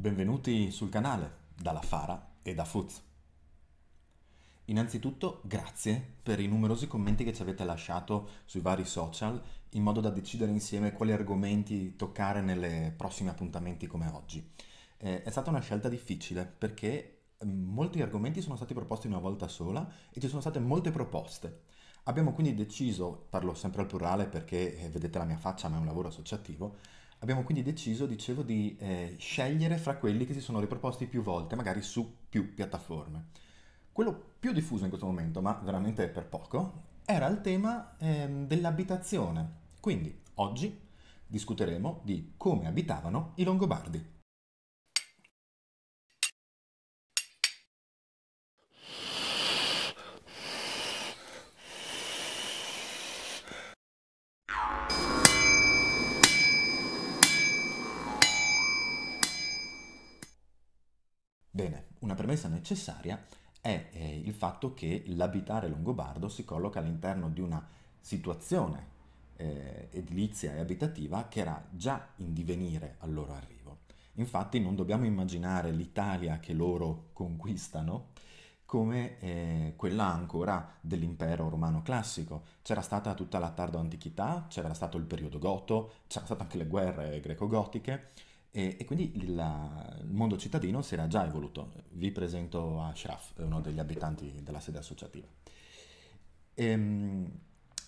Benvenuti sul canale dalla Fara e da Fuz. Innanzitutto grazie per i numerosi commenti che ci avete lasciato sui vari social in modo da decidere insieme quali argomenti toccare nelle prossimi appuntamenti come oggi. Eh, è stata una scelta difficile perché mm, molti argomenti sono stati proposti una volta sola e ci sono state molte proposte. Abbiamo quindi deciso, parlo sempre al plurale perché eh, vedete la mia faccia ma è un lavoro associativo, Abbiamo quindi deciso, dicevo, di eh, scegliere fra quelli che si sono riproposti più volte, magari su più piattaforme. Quello più diffuso in questo momento, ma veramente per poco, era il tema eh, dell'abitazione. Quindi oggi discuteremo di come abitavano i Longobardi. premessa necessaria è eh, il fatto che l'abitare longobardo si colloca all'interno di una situazione eh, edilizia e abitativa che era già in divenire al loro arrivo. Infatti non dobbiamo immaginare l'Italia che loro conquistano come eh, quella ancora dell'impero romano classico. C'era stata tutta la tarda antichità, c'era stato il periodo goto, c'erano state anche le guerre greco-gotiche, e, e quindi la, il mondo cittadino si era già evoluto. Vi presento Ashraf, uno degli abitanti della sede associativa. E, ehm,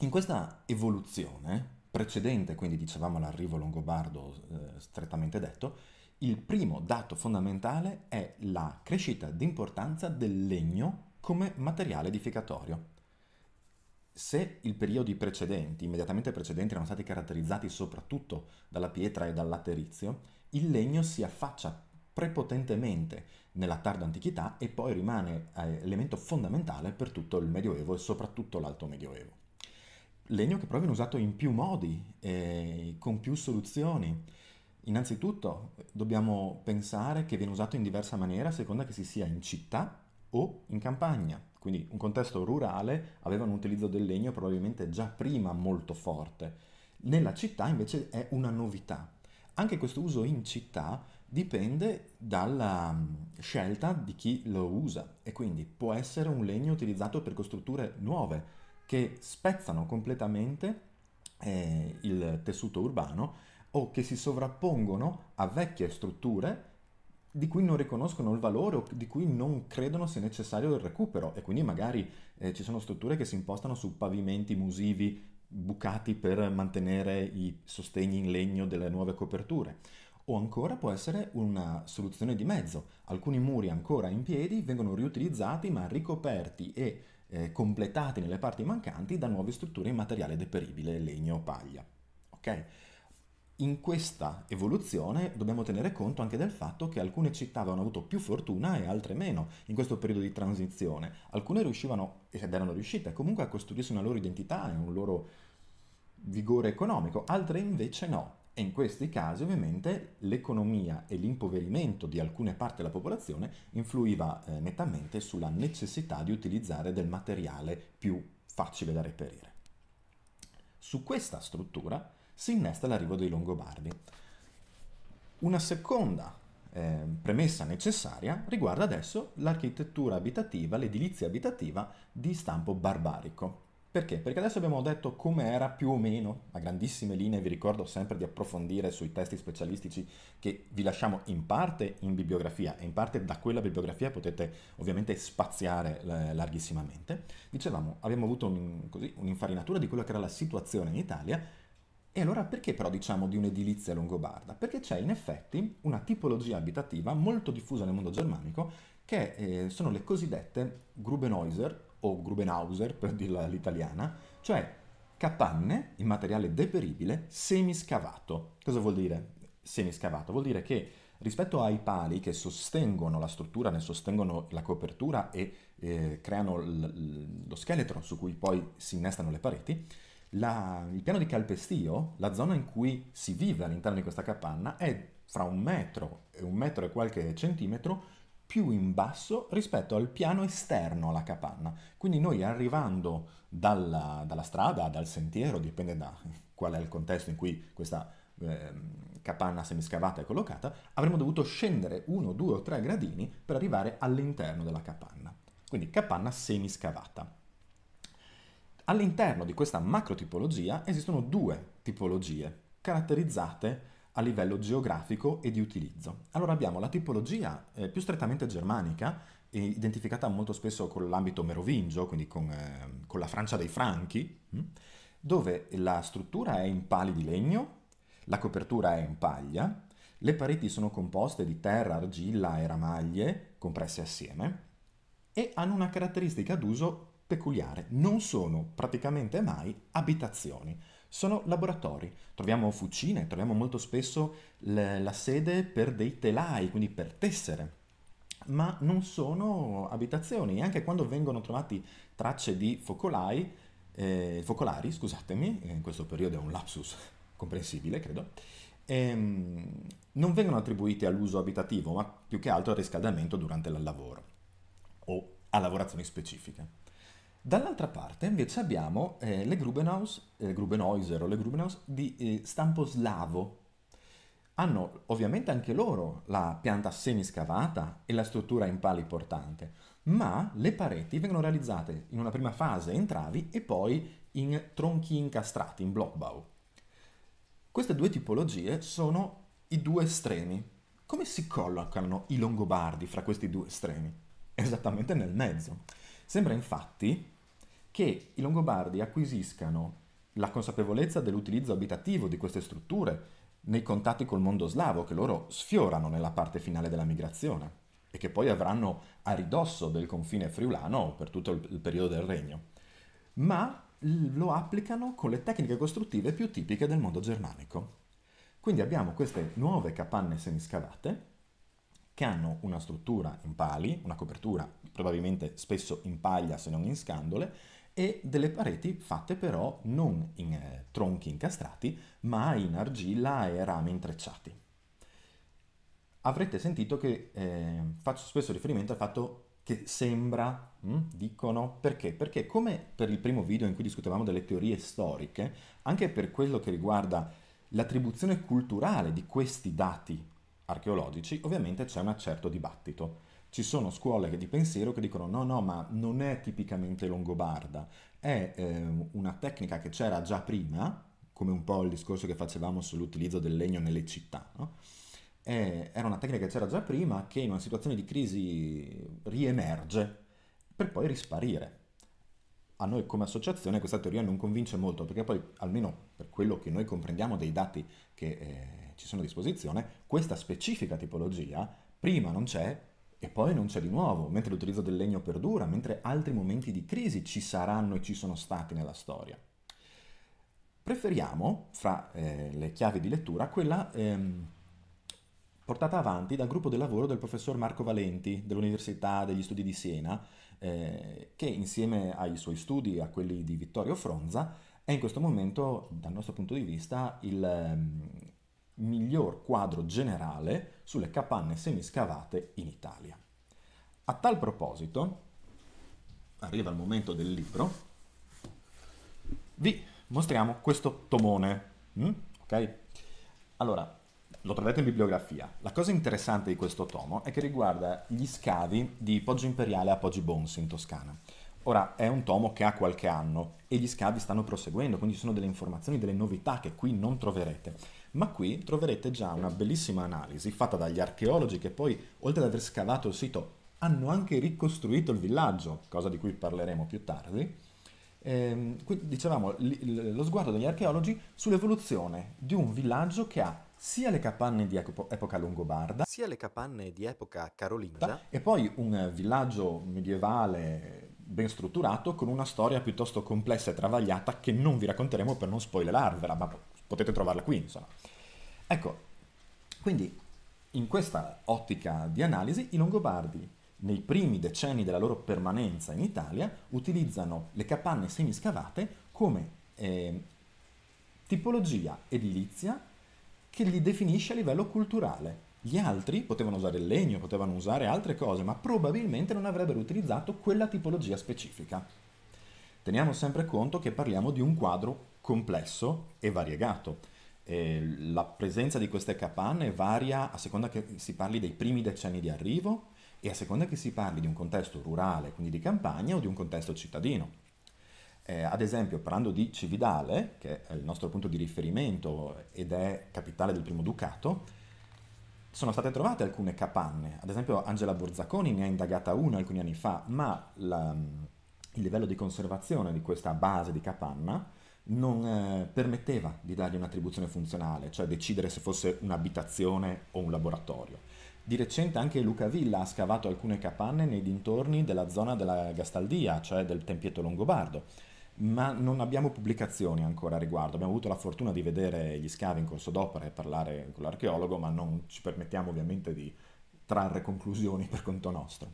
in questa evoluzione precedente, quindi dicevamo l'arrivo longobardo eh, strettamente detto, il primo dato fondamentale è la crescita d'importanza del legno come materiale edificatorio. Se i periodi precedenti, immediatamente precedenti, erano stati caratterizzati soprattutto dalla pietra e dal laterizio, il legno si affaccia prepotentemente nella tarda antichità e poi rimane eh, elemento fondamentale per tutto il Medioevo e soprattutto l'Alto Medioevo. Legno che però viene usato in più modi, eh, con più soluzioni. Innanzitutto dobbiamo pensare che viene usato in diversa maniera a seconda che si sia in città o in campagna. Quindi un contesto rurale aveva un utilizzo del legno probabilmente già prima molto forte. Nella città invece è una novità, anche questo uso in città dipende dalla mm, scelta di chi lo usa e quindi può essere un legno utilizzato per costrutture nuove che spezzano completamente eh, il tessuto urbano o che si sovrappongono a vecchie strutture di cui non riconoscono il valore o di cui non credono sia necessario il recupero e quindi magari eh, ci sono strutture che si impostano su pavimenti musivi bucati per mantenere i sostegni in legno delle nuove coperture. O ancora può essere una soluzione di mezzo. Alcuni muri ancora in piedi vengono riutilizzati ma ricoperti e eh, completati nelle parti mancanti da nuove strutture in materiale deperibile, legno o paglia. Okay? in questa evoluzione dobbiamo tenere conto anche del fatto che alcune città avevano avuto più fortuna e altre meno in questo periodo di transizione. Alcune riuscivano ed erano riuscite comunque a costruirsi una loro identità e un loro vigore economico, altre invece no. E in questi casi ovviamente l'economia e l'impoverimento di alcune parti della popolazione influiva eh, nettamente sulla necessità di utilizzare del materiale più facile da reperire. Su questa struttura si innesta l'arrivo dei Longobardi. Una seconda eh, premessa necessaria riguarda adesso l'architettura abitativa, l'edilizia abitativa di stampo barbarico. Perché? Perché adesso abbiamo detto come era più o meno, a grandissime linee vi ricordo sempre di approfondire sui testi specialistici che vi lasciamo in parte in bibliografia e in parte da quella bibliografia potete ovviamente spaziare eh, larghissimamente. Dicevamo, abbiamo avuto un, così, un'infarinatura di quella che era la situazione in Italia e allora perché però diciamo di un'edilizia longobarda? Perché c'è in effetti una tipologia abitativa molto diffusa nel mondo germanico che eh, sono le cosiddette Grubenhäuser o Grubenhauser per dirla all'italiana, cioè capanne in materiale deperibile semiscavato. Cosa vuol dire semiscavato? Vuol dire che rispetto ai pali che sostengono la struttura, ne sostengono la copertura e eh, creano l- l- lo scheletro su cui poi si innestano le pareti, la, il piano di calpestio, la zona in cui si vive all'interno di questa capanna, è fra un metro e un metro e qualche centimetro più in basso rispetto al piano esterno alla capanna. Quindi noi arrivando dalla, dalla strada, dal sentiero, dipende da qual è il contesto in cui questa eh, capanna semiscavata è collocata, avremmo dovuto scendere uno, due o tre gradini per arrivare all'interno della capanna. Quindi capanna semiscavata. All'interno di questa macrotipologia esistono due tipologie caratterizzate a livello geografico e di utilizzo. Allora abbiamo la tipologia eh, più strettamente germanica, identificata molto spesso con l'ambito merovingio, quindi con, eh, con la Francia dei Franchi, mm, dove la struttura è in pali di legno, la copertura è in paglia, le pareti sono composte di terra, argilla e ramaglie compresse assieme e hanno una caratteristica d'uso peculiare. Non sono praticamente mai abitazioni, sono laboratori. Troviamo fucine, troviamo molto spesso le, la sede per dei telai, quindi per tessere, ma non sono abitazioni. E anche quando vengono trovati tracce di focolai, eh, focolari, scusatemi, eh, in questo periodo è un lapsus comprensibile, credo, ehm, non vengono attribuiti all'uso abitativo, ma più che altro al riscaldamento durante il lavoro o a lavorazioni specifiche. Dall'altra parte invece abbiamo eh, le Grubenhaus, eh, Grubenhäuser o le Grubenhaus di eh, stampo slavo. Hanno ovviamente anche loro la pianta semiscavata e la struttura in pali portante, ma le pareti vengono realizzate in una prima fase in travi e poi in tronchi incastrati, in blockbau. Queste due tipologie sono i due estremi. Come si collocano i longobardi fra questi due estremi? Esattamente nel mezzo. Sembra infatti che i Longobardi acquisiscano la consapevolezza dell'utilizzo abitativo di queste strutture nei contatti col mondo slavo che loro sfiorano nella parte finale della migrazione e che poi avranno a ridosso del confine friulano per tutto il periodo del regno, ma lo applicano con le tecniche costruttive più tipiche del mondo germanico. Quindi abbiamo queste nuove capanne semiscavate che hanno una struttura in pali, una copertura probabilmente spesso in paglia se non in scandole, e delle pareti fatte però non in eh, tronchi incastrati, ma in argilla e rame intrecciati. Avrete sentito che eh, faccio spesso riferimento al fatto che sembra, mh, mm, dicono, perché? Perché come per il primo video in cui discutevamo delle teorie storiche, anche per quello che riguarda l'attribuzione culturale di questi dati archeologici, ovviamente c'è un certo dibattito. Ci sono scuole di pensiero che dicono no, no, ma non è tipicamente longobarda, è eh, una tecnica che c'era già prima, come un po' il discorso che facevamo sull'utilizzo del legno nelle città, no? era una tecnica che c'era già prima che in una situazione di crisi riemerge per poi risparire. A noi come associazione questa teoria non convince molto perché poi, almeno per quello che noi comprendiamo dei dati che eh, ci sono a disposizione, questa specifica tipologia prima non c'è, e poi non c'è di nuovo, mentre l'utilizzo del legno perdura, mentre altri momenti di crisi ci saranno e ci sono stati nella storia. Preferiamo, fra eh, le chiavi di lettura, quella ehm, portata avanti dal gruppo del lavoro del professor Marco Valenti dell'Università degli Studi di Siena, eh, che insieme ai suoi studi e a quelli di Vittorio Fronza è in questo momento, dal nostro punto di vista, il... Ehm, miglior quadro generale sulle capanne semiscavate in Italia. A tal proposito, arriva il momento del libro, vi mostriamo questo tomone. Mm? Ok? Allora, lo trovate in bibliografia. La cosa interessante di questo tomo è che riguarda gli scavi di Poggio Imperiale a Poggi Bonsi in Toscana. Ora, è un tomo che ha qualche anno e gli scavi stanno proseguendo, quindi ci sono delle informazioni, delle novità che qui non troverete ma qui troverete già una bellissima analisi fatta dagli archeologi che poi, oltre ad aver scavato il sito, hanno anche ricostruito il villaggio, cosa di cui parleremo più tardi. Eh, dicevamo lo sguardo degli archeologi sull'evoluzione di un villaggio che ha sia le capanne di epoca longobarda, sia le capanne di epoca carolingia, e poi un villaggio medievale ben strutturato con una storia piuttosto complessa e travagliata che non vi racconteremo per non spoilerarvela, ma potete trovarla qui, insomma. Ecco, quindi in questa ottica di analisi i Longobardi nei primi decenni della loro permanenza in Italia utilizzano le capanne semiscavate come eh, tipologia edilizia che li definisce a livello culturale. Gli altri potevano usare il legno, potevano usare altre cose, ma probabilmente non avrebbero utilizzato quella tipologia specifica. Teniamo sempre conto che parliamo di un quadro complesso e variegato. Eh, la presenza di queste capanne varia a seconda che si parli dei primi decenni di arrivo e a seconda che si parli di un contesto rurale, quindi di campagna, o di un contesto cittadino. Eh, ad esempio, parlando di Cividale, che è il nostro punto di riferimento ed è capitale del primo ducato, sono state trovate alcune capanne. Ad esempio, Angela Borzacconi ne ha indagata una alcuni anni fa, ma la, il livello di conservazione di questa base di capanna non eh, permetteva di dargli un'attribuzione funzionale, cioè decidere se fosse un'abitazione o un laboratorio. Di recente anche Luca Villa ha scavato alcune capanne nei dintorni della zona della Gastaldia, cioè del Tempietto Longobardo, ma non abbiamo pubblicazioni ancora a riguardo. Abbiamo avuto la fortuna di vedere gli scavi in corso d'opera e parlare con l'archeologo, ma non ci permettiamo ovviamente di trarre conclusioni per conto nostro.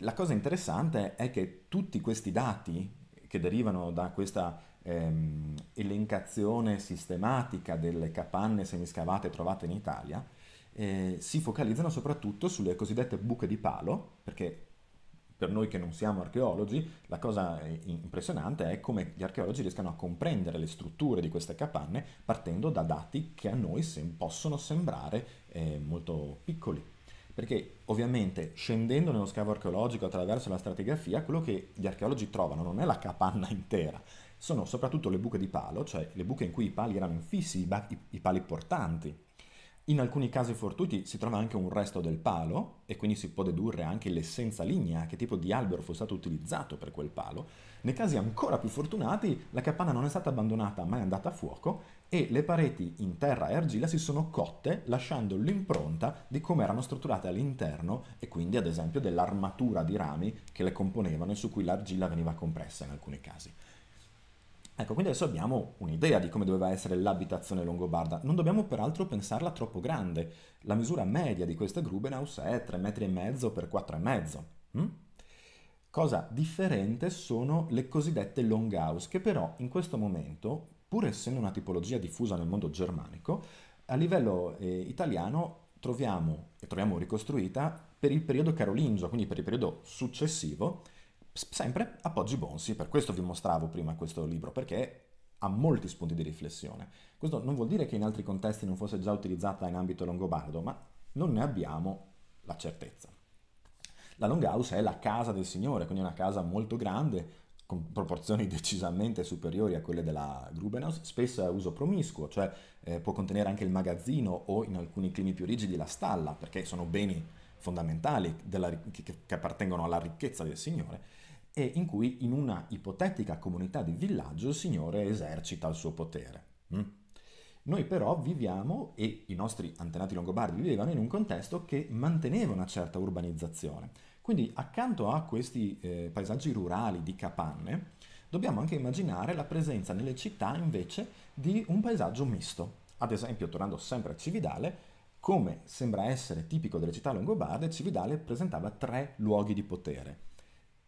La cosa interessante è che tutti questi dati che derivano da questa ehm, elencazione sistematica delle capanne semiscavate trovate in Italia, eh, si focalizzano soprattutto sulle cosiddette buche di palo, perché per noi che non siamo archeologi, la cosa eh, impressionante è come gli archeologi riescano a comprendere le strutture di queste capanne partendo da dati che a noi possono sembrare eh, molto piccoli. Perché ovviamente scendendo nello scavo archeologico attraverso la stratigrafia, quello che gli archeologi trovano non è la capanna intera, sono soprattutto le buche di palo, cioè le buche in cui i pali erano infissi, i, ba- i pali portanti. In alcuni casi fortuiti si trova anche un resto del palo e quindi si può dedurre anche l'essenza lignea, che tipo di albero fu stato utilizzato per quel palo. Nei casi ancora più fortunati la capanna non è stata abbandonata ma è andata a fuoco e le pareti in terra e argilla si sono cotte lasciando l'impronta di come erano strutturate all'interno e quindi ad esempio dell'armatura di rami che le componevano e su cui l'argilla veniva compressa in alcuni casi. Ecco, quindi adesso abbiamo un'idea di come doveva essere l'abitazione longobarda. Non dobbiamo peraltro pensarla troppo grande. La misura media di questa Grubenhaus è 3,5 m per 4,5 m. Hm? Cosa differente sono le cosiddette longhouse, che però in questo momento, pur essendo una tipologia diffusa nel mondo germanico, a livello eh, italiano troviamo, e troviamo ricostruita, per il periodo carolingio, quindi per il periodo successivo, sempre appoggi bonsi, per questo vi mostravo prima questo libro, perché ha molti spunti di riflessione. Questo non vuol dire che in altri contesti non fosse già utilizzata in ambito longobardo, ma non ne abbiamo la certezza. La Longhouse è la casa del Signore, quindi una casa molto grande, con proporzioni decisamente superiori a quelle della Grubenhaus, spesso a uso promiscuo, cioè eh, può contenere anche il magazzino o in alcuni climi più rigidi la stalla, perché sono beni fondamentali della, che, che appartengono alla ricchezza del Signore e in cui in una ipotetica comunità di villaggio il Signore esercita il suo potere. Mm? Noi però viviamo, e i nostri antenati longobardi vivevano, in un contesto che manteneva una certa urbanizzazione. Quindi accanto a questi eh, paesaggi rurali di capanne, dobbiamo anche immaginare la presenza nelle città invece di un paesaggio misto. Ad esempio, tornando sempre a Cividale, come sembra essere tipico delle città longobarde, Cividale presentava tre luoghi di potere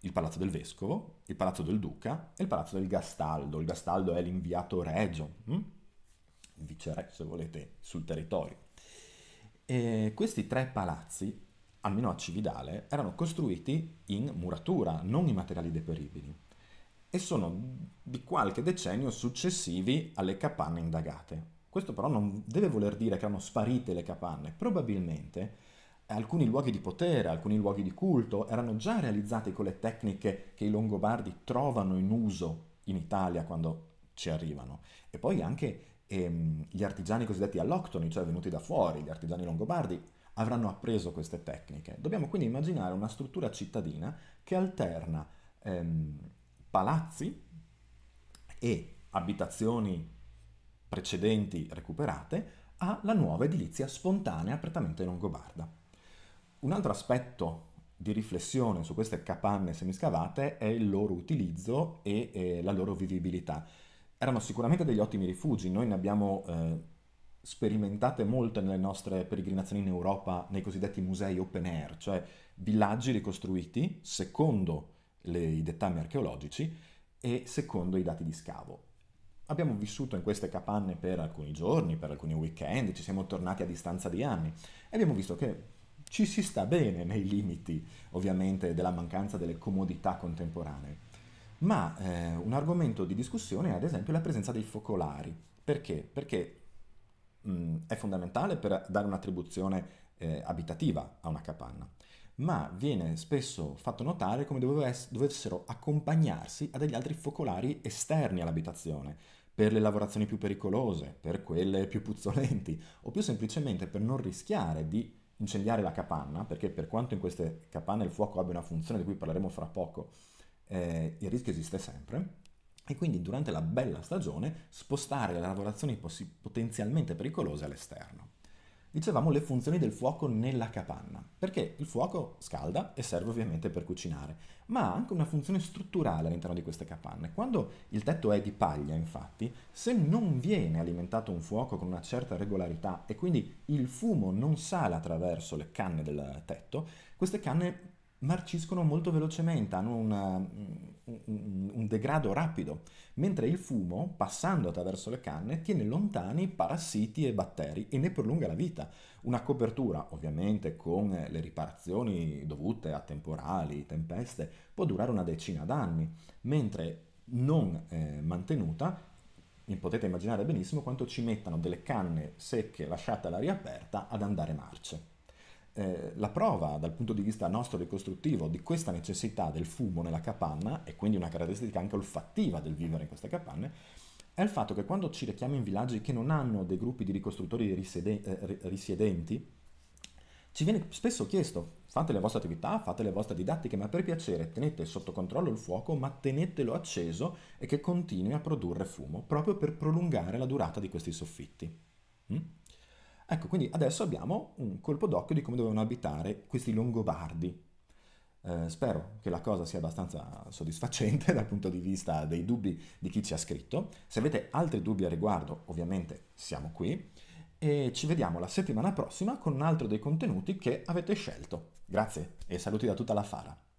il palazzo del vescovo, il palazzo del duca e il palazzo del Gastaldo. Il Gastaldo è l'inviato regio, mm? il viceré se volete, sul territorio. E questi tre palazzi, almeno a Cividale, erano costruiti in muratura, non in materiali deperibili, e sono di qualche decennio successivi alle capanne indagate. Questo però non deve voler dire che erano sparite le capanne, probabilmente alcuni luoghi di potere, alcuni luoghi di culto erano già realizzati con le tecniche che i longobardi trovano in uso in Italia quando ci arrivano. E poi anche ehm, gli artigiani cosiddetti alloctoni, cioè venuti da fuori, gli artigiani longobardi, avranno appreso queste tecniche. Dobbiamo quindi immaginare una struttura cittadina che alterna ehm, palazzi e abitazioni precedenti recuperate alla nuova edilizia spontanea prettamente longobarda. Un altro aspetto di riflessione su queste capanne semiscavate è il loro utilizzo e, e eh, la loro vivibilità. Erano sicuramente degli ottimi rifugi, noi ne abbiamo eh, sperimentate molte nelle nostre peregrinazioni in Europa nei cosiddetti musei open air, cioè villaggi ricostruiti secondo le, i dettami archeologici e secondo i dati di scavo. Abbiamo vissuto in queste capanne per alcuni giorni, per alcuni weekend, ci siamo tornati a distanza di anni e abbiamo visto che ci si sta bene nei limiti ovviamente della mancanza delle comodità contemporanee. Ma eh, un argomento di discussione è ad esempio la presenza dei focolari. Perché? Perché mh, mm, è fondamentale per dare un'attribuzione eh, abitativa a una capanna, ma viene spesso fatto notare come dovessero accompagnarsi a degli altri focolari esterni all'abitazione, per le lavorazioni più pericolose, per quelle più puzzolenti, o più semplicemente per non rischiare di incendiare la capanna, perché per quanto in queste capanne il fuoco abbia una funzione di cui parleremo fra poco, eh, il rischio esiste sempre, e quindi durante la bella stagione spostare le lavorazioni potenzialmente pericolose all'esterno dicevamo le funzioni del fuoco nella capanna, perché il fuoco scalda e serve ovviamente per cucinare, ma ha anche una funzione strutturale all'interno di queste capanne. Quando il tetto è di paglia, infatti, se non viene alimentato un fuoco con una certa regolarità e quindi il fumo non sale attraverso le canne del tetto, queste canne marciscono molto velocemente, hanno una, mm, un, un degrado rapido, mentre il fumo, passando attraverso le canne, tiene lontani parassiti e batteri e ne prolunga la vita. Una copertura, ovviamente con eh, le riparazioni dovute a temporali, tempeste, può durare una decina d'anni, mentre non eh, mantenuta potete immaginare benissimo quanto ci mettano delle canne secche lasciate all'aria aperta ad andare marce. Eh, la prova dal punto di vista nostro ricostruttivo di questa necessità del fumo nella capanna, e quindi una caratteristica anche olfattiva del vivere in queste capanne, è il fatto che quando ci rechiamo in villaggi che non hanno dei gruppi di ricostruttori risiede- eh, risiedenti, ci viene spesso chiesto, fate le vostre attività, fate le vostre didattiche, ma per piacere tenete sotto controllo il fuoco, ma tenetelo acceso e che continui a produrre fumo, proprio per prolungare la durata di questi soffitti. Mm? Ecco, quindi adesso abbiamo un colpo d'occhio di come dovevano abitare questi longobardi. Eh, spero che la cosa sia abbastanza soddisfacente dal punto di vista dei dubbi di chi ci ha scritto. Se avete altri dubbi a riguardo, ovviamente siamo qui. E ci vediamo la settimana prossima con un altro dei contenuti che avete scelto. Grazie e saluti da tutta la Fara.